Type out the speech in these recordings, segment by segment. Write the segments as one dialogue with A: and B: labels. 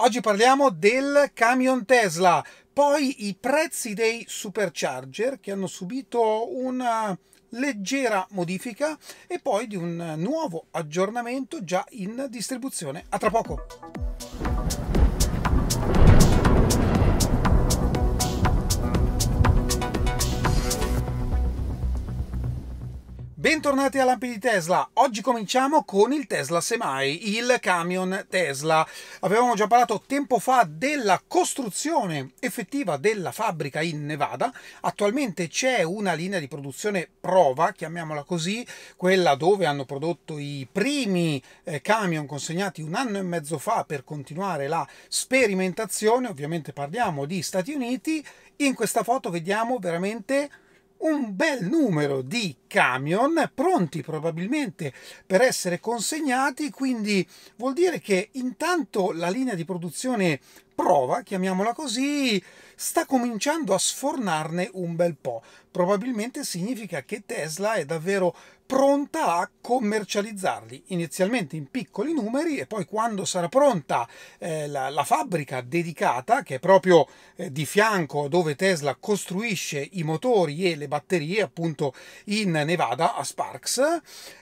A: Oggi parliamo del camion Tesla, poi i prezzi dei supercharger che hanno subito una leggera modifica e poi di un nuovo aggiornamento già in distribuzione. A tra poco! Bentornati a Lampi di Tesla. Oggi cominciamo con il Tesla Semai, il camion Tesla. Avevamo già parlato tempo fa della costruzione effettiva della fabbrica in Nevada. Attualmente c'è una linea di produzione prova, chiamiamola così, quella dove hanno prodotto i primi eh, camion consegnati un anno e mezzo fa per continuare la sperimentazione. Ovviamente parliamo di Stati Uniti. In questa foto vediamo veramente un bel numero di camion pronti probabilmente per essere consegnati, quindi vuol dire che intanto la linea di produzione prova, chiamiamola così, sta cominciando a sfornarne un bel po'. Probabilmente significa che Tesla è davvero pronta a commercializzarli inizialmente in piccoli numeri e poi quando sarà pronta eh, la, la, fabbrica dedicata che è proprio eh, di fianco dove Tesla costruisce i motori e le batterie appunto in Nevada a Sparks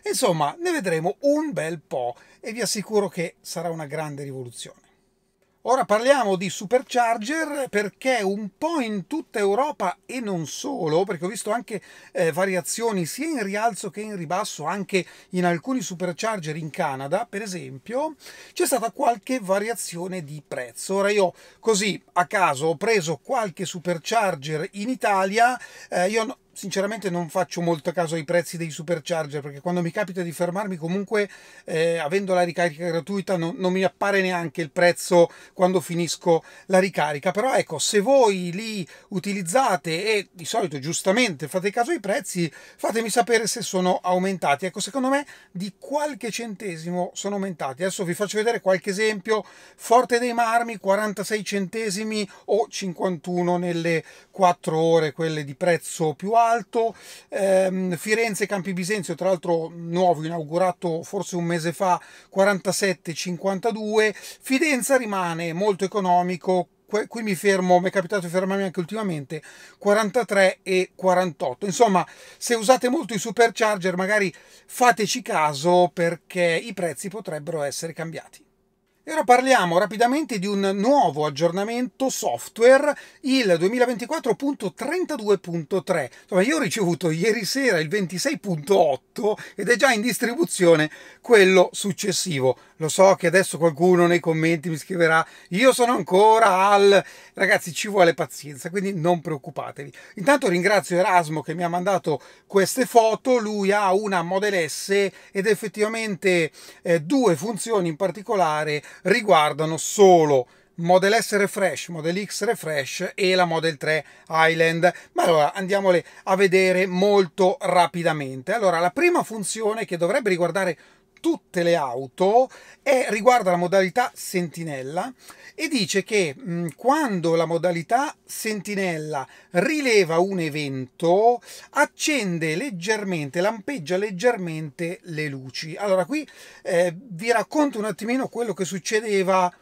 A: insomma ne vedremo un bel po' e vi assicuro che sarà una grande rivoluzione Ora parliamo di supercharger perché un po' in tutta Europa e non solo, perché ho visto anche eh, variazioni sia in rialzo che in ribasso anche in alcuni supercharger in Canada, per esempio, c'è stata qualche variazione di prezzo. Ora io così a caso ho preso qualche supercharger in Italia, eh, io sinceramente non faccio molto caso ai prezzi dei supercharger perché quando mi capita di fermarmi comunque eh, avendo la ricarica gratuita non, non mi appare neanche il prezzo quando finisco la ricarica però ecco se voi li utilizzate e di solito giustamente fate caso ai prezzi fatemi sapere se sono aumentati ecco secondo me di qualche centesimo sono aumentati adesso vi faccio vedere qualche esempio Forte dei Marmi 46 centesimi o 51 nelle 4 ore quelle di prezzo più alto alto. Ehm, Firenze Campi Bisenzio, tra l'altro nuovo, inaugurato forse un mese fa, 47,52. Fidenza rimane molto economico, qui mi fermo, mi è capitato di fermarmi anche ultimamente, 43 e 48. Insomma, se usate molto i supercharger magari fateci caso perché i prezzi potrebbero essere cambiati. E ora parliamo rapidamente di un nuovo aggiornamento software, il 2024.32.3. Insomma, io ho ricevuto ieri sera il 26.8 ed è già in distribuzione quello successivo. Lo so che adesso qualcuno nei commenti mi scriverà io sono ancora al... Ragazzi ci vuole pazienza, quindi non preoccupatevi. Intanto ringrazio Erasmo che mi ha mandato queste foto, lui ha una Model S ed effettivamente eh, due funzioni in particolare riguardano solo Model S Refresh, Model X Refresh e la Model 3 Island. Ma allora andiamole a vedere molto rapidamente. Allora, la prima funzione che dovrebbe riguardare tutte le auto e riguarda la modalità sentinella e dice che mh, mm, quando la modalità sentinella rileva un evento accende leggermente, lampeggia leggermente le luci. Allora qui eh, vi racconto un attimino quello che succedeva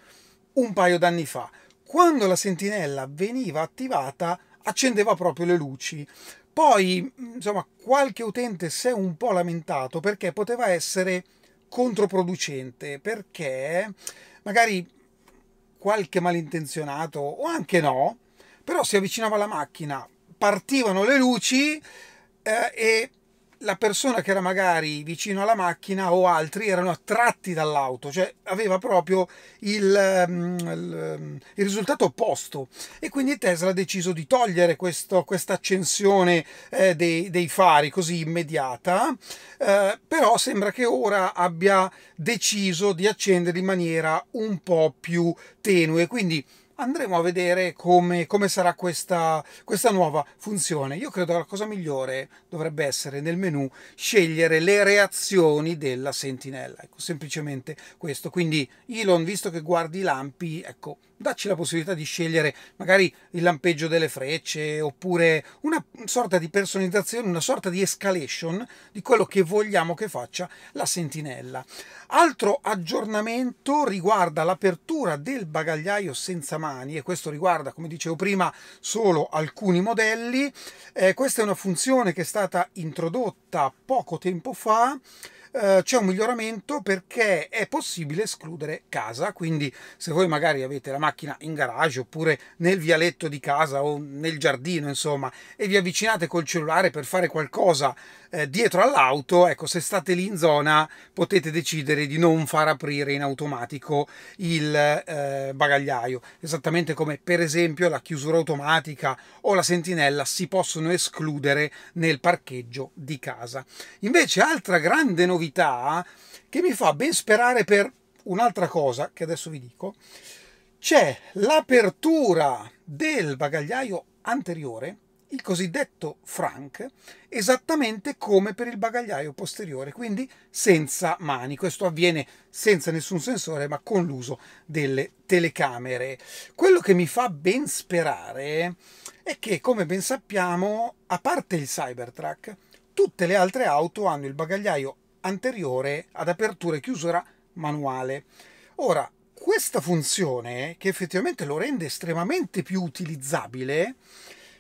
A: un paio d'anni fa. Quando la sentinella veniva attivata accendeva proprio le luci. Poi, mm, insomma, qualche utente si è un po' lamentato perché poteva essere controproducente perché magari qualche malintenzionato o anche no, però si avvicinava alla macchina, partivano le luci eh, e la persona che era magari vicino alla macchina o altri erano attratti dall'auto, cioè aveva proprio il, ehm, ehm, il, risultato opposto e quindi Tesla ha deciso di togliere questa accensione eh, dei, dei, fari così immediata, eh, però sembra che ora abbia deciso di accendere in maniera un po' più tenue, quindi andremo a vedere come, come sarà questa, questa, nuova funzione. Io credo che la cosa migliore dovrebbe essere nel menu scegliere le reazioni della sentinella, ecco, semplicemente questo. Quindi Elon, visto che guardi i lampi, ecco, dacci la possibilità di scegliere magari il lampeggio delle frecce oppure una sorta di personalizzazione, una sorta di escalation di quello che vogliamo che faccia la sentinella. Altro aggiornamento riguarda l'apertura del bagagliaio senza mani e questo riguarda, come dicevo prima, solo alcuni modelli. Eh, questa è una funzione che è stata introdotta poco tempo fa eh, c'è un miglioramento perché è possibile escludere casa, quindi se voi magari avete la macchina in garage oppure nel vialetto di casa o nel giardino, insomma, e vi avvicinate col cellulare per fare qualcosa eh, dietro all'auto, ecco, se state lì in zona potete decidere di non far aprire in automatico il eh, bagagliaio, esattamente come per esempio la chiusura automatica o la sentinella si possono escludere nel parcheggio di casa. Invece altra grande novità novità che mi fa ben sperare per un'altra cosa che adesso vi dico. C'è l'apertura del bagagliaio anteriore, il cosiddetto frank, esattamente come per il bagagliaio posteriore, quindi senza mani. Questo avviene senza nessun sensore, ma con l'uso delle telecamere. Quello che mi fa ben sperare è che, come ben sappiamo, a parte il Cybertruck, tutte le altre auto hanno il bagagliaio anteriore ad apertura e chiusura manuale. Ora, questa funzione, che effettivamente lo rende estremamente più utilizzabile,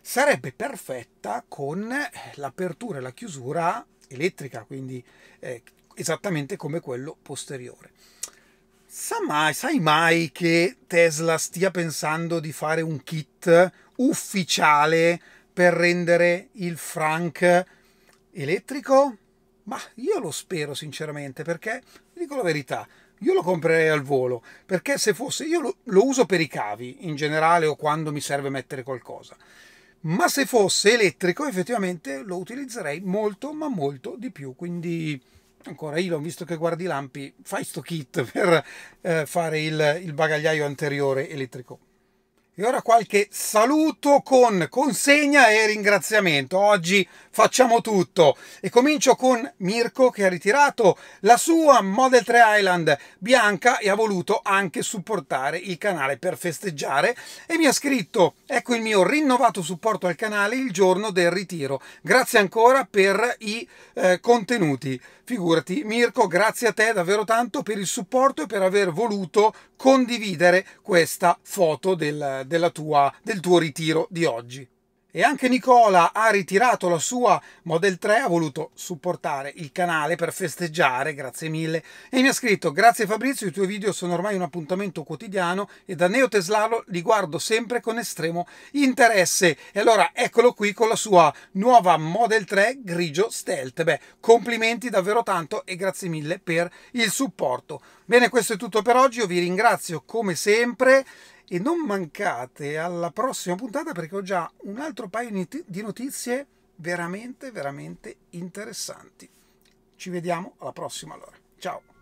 A: sarebbe perfetta con l'apertura e la chiusura elettrica, quindi eh, esattamente come quello posteriore. Sa mai, sai mai che Tesla stia pensando di fare un kit ufficiale per rendere il Frank elettrico? Ma io lo spero sinceramente perché, dico la verità, io lo comprerei al volo perché se fosse, io lo, lo uso per i cavi in generale o quando mi serve mettere qualcosa, ma se fosse elettrico effettivamente lo utilizzerei molto ma molto di più, quindi ancora Elon, visto che guardi i lampi, fai sto kit per eh, fare il, il, bagagliaio anteriore elettrico. E ora qualche saluto con consegna e ringraziamento. Oggi facciamo tutto. E comincio con Mirko che ha ritirato la sua Model 3 Island bianca e ha voluto anche supportare il canale per festeggiare e mi ha scritto ecco il mio rinnovato supporto al canale il giorno del ritiro. Grazie ancora per i eh, contenuti. Figurati Mirko, grazie a te davvero tanto per il supporto e per aver voluto condividere questa foto del, della tua, del tuo ritiro di oggi. E anche Nicola ha ritirato la sua Model 3, ha voluto supportare il canale per festeggiare, grazie mille. E mi ha scritto, grazie Fabrizio, i tuoi video sono ormai un appuntamento quotidiano e da Neo neoteslaro li guardo sempre con estremo interesse. E allora eccolo qui con la sua nuova Model 3 grigio stealth. Beh, complimenti davvero tanto e grazie mille per il supporto. Bene, questo è tutto per oggi, io vi ringrazio come sempre e non mancate alla prossima puntata perché ho già un altro paio di notizie veramente veramente interessanti. Ci vediamo alla prossima allora. Ciao!